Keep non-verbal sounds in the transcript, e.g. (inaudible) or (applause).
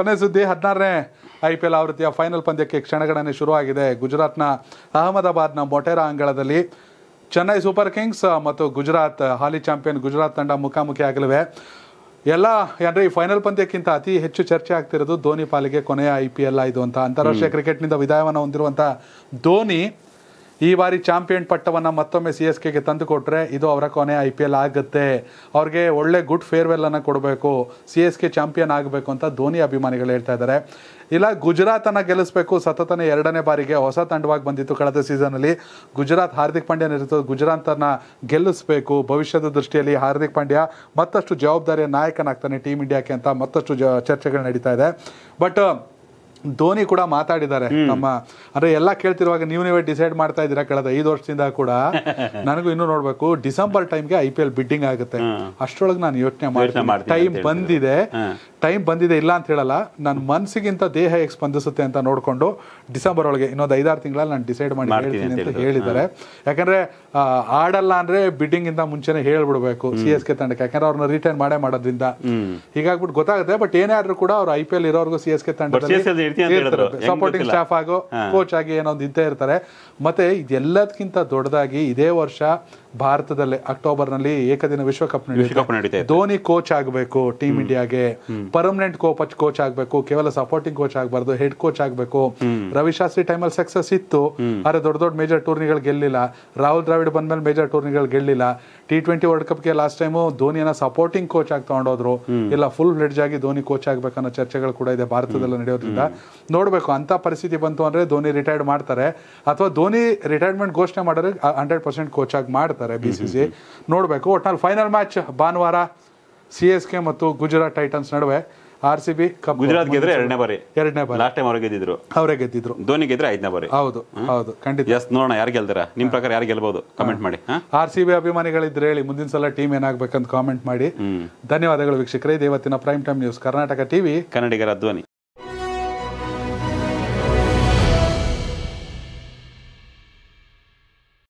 ಕೊನೆ ಸುದ್ದಿ ಹದಿನಾರನೇ ಐ ಪಿ ಎಲ್ ಆವೃತ್ತಿಯ ಫೈನಲ್ ಪಂದ್ಯಕ್ಕೆ ಕ್ಷಣಗಣನೆ ಶುರುವಾಗಿದೆ ಗುಜರಾತ್ನ ಅಹಮದಾಬಾದ್ನ ಮೊಟೆರಾ ಅಂಗಳದಲ್ಲಿ ಚೆನ್ನೈ ಸೂಪರ್ ಕಿಂಗ್ಸ್ ಮತ್ತು ಗುಜರಾತ್ ಹಾಲಿ ಚಾಂಪಿಯನ್ ಗುಜರಾತ್ ತಂಡ ಮುಖಾಮುಖಿ ಆಗಲಿವೆ ಎಲ್ಲ ಅಂದರೆ ಈ ಫೈನಲ್ ಪಂದ್ಯಕ್ಕಿಂತ ಅತಿ ಹೆಚ್ಚು ಚರ್ಚೆ ಆಗ್ತಿರೋದು ಧೋನಿ ಪಾಲಿಗೆ ಕೊನೆಯ ಐ ಪಿ ಎಲ್ ಇದು ಅಂತ ಅಂತಾರಾಷ್ಟ್ರೀಯ ಕ್ರಿಕೆಟ್ನಿಂದ ವಿದಾಯವನ್ನು ಹೊಂದಿರುವಂಥ ಧೋನಿ ಈ ಬಾರಿ ಚಾಂಪಿಯನ್ ಪಟ್ಟವನ್ನ ಮತ್ತೊಮ್ಮೆ ಸಿಎಸ್‌ಕೆ ಗೆ ತಂದುಕೊಡ್ರೆ ಇದು ಅವರ ಕೊನೆ ಐಪಿಎ ಆಗುತ್ತೆ ಅವರಿಗೆ ಒಳ್ಳೆ ಗುಡ್ ಫೇರ್‌ವೆಲ್ ಅನ್ನು ಕೊಡ್ಬೇಕು ಸಿಎಸ್‌ಕೆ ಚಾಂಪಿಯನ್ ಆಗಬೇಕು ಅಂತ ಧೋನಿ ಅಭಿಮಾನಿಗಳು ಹೇಳ್ತಾ ಇದ್ದಾರೆ ಇಲ್ಲ ಗುಜರಾತನ್ನ ಗೆಲ್ಲಿಸಬೇಕು ಸತತನೆ ಎರಡನೇ ಬಾರಿಗೆ ಹೊಸ ತಂದವಾಗಿ ಬಂದಿತ್ತು ಕಳೆದ ಸೀಸನ್ ಅಲ್ಲಿ ಗುಜರಾತ್ ಹಾರ್ದಿಕ್ ಪಾಂಡ್ಯ ನಿರತ ಗುಜರಾಂತನ್ನ ಗೆಲ್ಲಿಸಬೇಕು ಭವಿಷ್ಯದ ದೃಷ್ಟಿಯಲ್ಲಿ ಹಾರ್ದಿಕ್ ಪಾಂಡ್ಯ ಮತ್ತಷ್ಟು ಜವಾಬ್ದಾರಿಯ ನಾಯಕನಾಗ್ತಾನೆ ಟೀಮ್ ಇಂಡಿಯಾಕ್ಕೆ ಅಂತ ಮತ್ತಷ್ಟು ಚರ್ಚೆಗಳು ನಡೆಯತಾ ಇದೆ ಬಟ್ ಧೋನಿ ಕೂಡ ಮಾತಾಡಿದ್ದಾರೆ ನಮ್ಮ ಅಂದ್ರೆ ಎಲ್ಲ ಕೇಳ್ತಿರುವಾಗ ನೀವು ನೀವೇ ಡಿಸೈಡ್ ಮಾಡ್ತಾ ಇದ್ದೀರಾ ಕಳೆದ ಐದು ವರ್ಷದಿಂದ ಕೂಡ (laughs) ನನಗೂ ಇನ್ನೂ ನೋಡ್ಬೇಕು ಡಿಸೆಂಬರ್ ಟೈಮ್ಗೆ ಐ ಪಿ ಎಲ್ ಬಿಡ್ಡಿಂಗ್ ಆಗುತ್ತೆ ಅಷ್ಟೊಳಗೆ ನಾನು ಯೋಚನೆ ಮಾಡ್ತೀನಿ ಟೈಮ್ ಬಂದಿದೆ ಟೈಮ್ ಬಂದಿದೆ ಇಲ್ಲ ಅಂತ ಹೇಳಲ್ಲ ನನ್ನ ಮನಸ್ಸಿಗಿಂತ ದೇಹ ಹೇಗೆ ಸ್ಪಂದಿಸುತ್ತೆ ಅಂತ ನೋಡಿಕೊಂಡು ಡಿಸೆಂಬರ್ ಒಳಗೆ ಇನ್ನೊಂದು ಐದಾರು ತಿಂಗಳಲ್ಲಿ ನಾನು ಡಿಸೈಡ್ ಮಾಡಿ ಹೇಳ್ತೀನಿ ಅಂತ ಹೇಳಿದ್ದಾರೆ ಯಾಕಂದ್ರೆ ಆಡಲ್ಲ ಅಂದ್ರೆ ಬಿಡ್ಡಿಂಗ್ ಇಂದ ಮುಂಚೆನೆ ಹೇಳ್ಬಿಡ್ಬೇಕು ಸಿ ಎಸ್ ಕೆ ತಂಡಕ್ಕೆ ಯಾಕಂದ್ರೆ ಅವ್ರನ್ನ ರಿಟರ್ನ್ ಮಾಡೇ ಮಾಡೋದ್ರಿಂದ ಹೀಗಾಗ್ಬಿಟ್ಟು ಗೊತ್ತಾಗುತ್ತೆ ಬಟ್ ಏನೇ ಆದ್ರೂ ಕೂಡ ಅವ್ರು ಐ ಪಿ ಎಲ್ ಇರೋರ್ಗು ಸಿ ಎಸ್ ಕೆ ತಂಡ ಸಪೋರ್ಟಿಂಗ್ ಸ್ಟಾಫ್ ಆಗೋ ಕೋಚ್ ಆಗಿ ಏನೋ ಇದ್ದೇ ಇರ್ತಾರೆ ಮತ್ತೆ ಇದೆಲ್ಲದಕ್ಕಿಂತ ದೊಡ್ಡದಾಗಿ ಇದೇ ವರ್ಷ ಭಾರತದಲ್ಲಿ ಅಕ್ಟೋಬರ್ನಲ್ಲಿ ಏಕದಿನ ವಿಶ್ವಕಪ್ ನಡೆಯುತ್ತೆ ಧೋನಿ ಕೋಚ್ ಆಗಬೇಕು ಟೀಮ್ ಇಂಡಿಯಾಗೆ ಪರ್ಮನೆಂಟ್ ಕೋಪಚ್ ಕೋಚ್ ಆಗಬೇಕು ಕೇವಲ ಸಪೋರ್ಟಿಂಗ್ ಕೋಚ್ ಆಗಬಹುದು ಹೆಡ್ ಕೋಚ್ ಆಗಬೇಕು ರವಿಶಾಸ್ತ್ರಿ ಟೈಮಲ್ಲಿ ಸಕ್ಸೆಸ್ ಇತ್ತು ಅರೆ ದೊಡ್ಡ ದೊಡ್ಡ ಮೇಜರ್ ಟೂರ್ನಿಗಳು ಗೆಲ್ಲಲಿಲ್ಲ ರಾಹುಲ್ ದ್ರಾವಿಡ್ ಬಂದ ಮೇಲೆ ಮೇಜರ್ ಟೂರ್ನಿಗಳು ಗೆಲ್ಲಲಿಲ್ಲ ಟಿ20 ವರ್ಲ್ಡ್ ಕಪ್ ಗೆ लास्ट ಟೈಮೂ ಧೋನಿಯನ್ನ ಸಪೋರ್ಟಿಂಗ್ ಕೋಚ್ ಆಗ ತಗೊಂಡ್ರು ಇಲ್ಲ ಫುಲ್ ಫ್ಲೆಡ್ಜ್ ಆಗಿ ಧೋನಿ ಕೋಚ್ ಆಗಬೇಕು ಅನ್ನೋ ಚರ್ಚೆಗಳು ಕೂಡ ಇದೆ ಭಾರತದಲ್ಲ ನಡೆಯೋದ್ರಿಂದ ನೋಡಬೇಕು ಅಂತ ಪರಿಸ್ಥಿತಿ ಬಂತು ಅಂದ್ರೆ ಧೋನಿ ರಿಟೈರ್ ಮಾಡ್ತಾರೆ ಅಥವಾ ಧೋನಿ ರಿಟೈರ್ಮೆಂಟ್ ಘೋಷಣೆ ಮಾಡಿದ್ರೆ 100% ಕೋಚ್ ಆಗಿ ಮಾರ್ತಾರೆ ನೋಡ್ಬೇಕು ಬಿ ಸಿ ಸಿ ನೋಡಬೇಕು ಫೈನಲ್ ಮ್ಯಾಚ್ ಭಾನುವಾರ ಸಿ ಎಸ್ ಕೆ ಮತ್ತು ಗುಜರಾತ್ ಟೈಟನ್ಸ್ ನಡುವೆ R C B cup Gujarat ಗೆದ್ರೆ ಎರಡನೇ ಬಾರಿ ಎರಡನೇ ಬಾರಿ ಲಾಸ್ಟ್ ಟೈಮ್ ಅವ್ರು ಗೆದ್ದಿದ್ರು ಅವರೇ ಗೆದ್ದಿದ್ರು ಧೋನಿ ಗೆದ್ರೆ ಐದನೇ ಬಾರಿ ಹೌದು ಹೌದು ಖಂಡಿತ ಎಸ್ ನೋಡೋಣ ಯಾರು ಗೆಲ್ತಾರ ನಿಮ್ಮ ಪ್ರಕಾರ ಯಾರು ಗೆಲ್ಬಹುದು ಕಮೆಂಟ್ ಮಾಡಿ ಆರ್ ಸಿ ಬಿ ಅಭಿಮಾನಿಗಳಿದ್ರೆ ಹೇಳಿ ಮುಂದಿನ ಸಲ ಟೀಮ್ ಏನಾಗಬೇಕಂತ ಕಾಮೆಂಟ್ ಮಾಡಿ ಧನ್ಯವಾದಗಳು ವೀಕ್ಷಕರೇ ಇವತ್ತಿನ prime time news Karnataka TV ಕನ್ನಡಿಗರ ಧ್ವನಿ